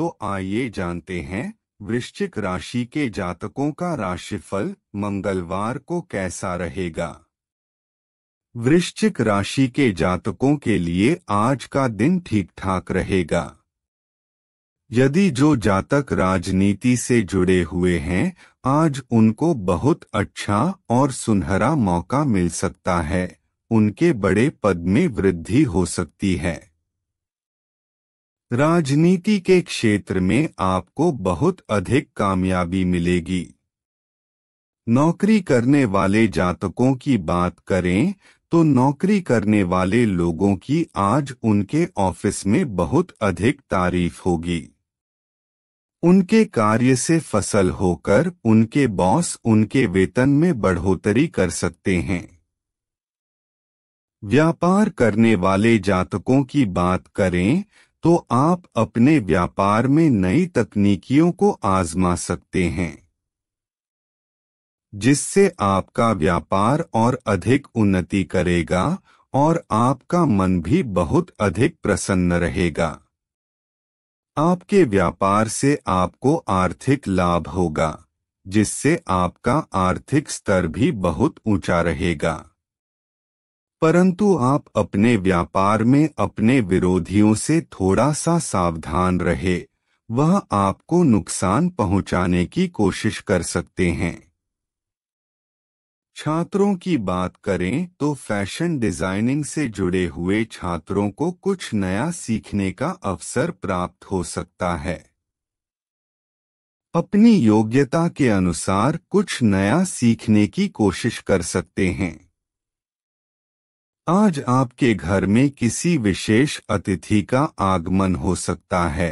तो आइए जानते हैं वृश्चिक राशि के जातकों का राशिफल मंगलवार को कैसा रहेगा वृश्चिक राशि के जातकों के लिए आज का दिन ठीक ठाक रहेगा यदि जो जातक राजनीति से जुड़े हुए हैं आज उनको बहुत अच्छा और सुनहरा मौका मिल सकता है उनके बड़े पद में वृद्धि हो सकती है राजनीति के क्षेत्र में आपको बहुत अधिक कामयाबी मिलेगी नौकरी करने वाले जातकों की बात करें तो नौकरी करने वाले लोगों की आज उनके ऑफिस में बहुत अधिक तारीफ होगी उनके कार्य से फसल होकर उनके बॉस उनके वेतन में बढ़ोतरी कर सकते हैं व्यापार करने वाले जातकों की बात करें तो आप अपने व्यापार में नई तकनीकियों को आजमा सकते हैं जिससे आपका व्यापार और अधिक उन्नति करेगा और आपका मन भी बहुत अधिक प्रसन्न रहेगा आपके व्यापार से आपको आर्थिक लाभ होगा जिससे आपका आर्थिक स्तर भी बहुत ऊंचा रहेगा परंतु आप अपने व्यापार में अपने विरोधियों से थोड़ा सा सावधान रहे वह आपको नुकसान पहुंचाने की कोशिश कर सकते हैं छात्रों की बात करें तो फैशन डिजाइनिंग से जुड़े हुए छात्रों को कुछ नया सीखने का अवसर प्राप्त हो सकता है अपनी योग्यता के अनुसार कुछ नया सीखने की कोशिश कर सकते हैं आज आपके घर में किसी विशेष अतिथि का आगमन हो सकता है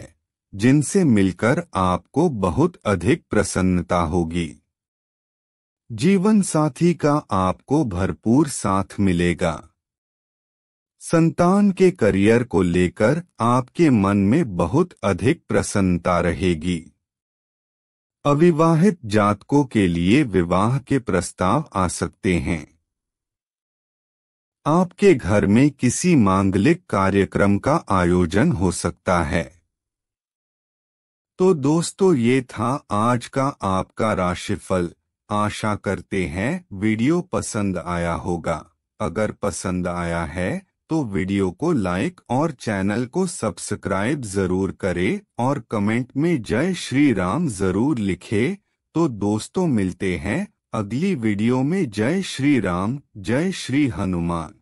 जिनसे मिलकर आपको बहुत अधिक प्रसन्नता होगी जीवन साथी का आपको भरपूर साथ मिलेगा संतान के करियर को लेकर आपके मन में बहुत अधिक प्रसन्नता रहेगी अविवाहित जातकों के लिए विवाह के प्रस्ताव आ सकते हैं आपके घर में किसी मांगलिक कार्यक्रम का आयोजन हो सकता है तो दोस्तों ये था आज का आपका राशिफल आशा करते हैं वीडियो पसंद आया होगा अगर पसंद आया है तो वीडियो को लाइक और चैनल को सब्सक्राइब जरूर करें और कमेंट में जय श्री राम जरूर लिखे तो दोस्तों मिलते हैं अगली वीडियो में जय श्री राम जय श्री हनुमान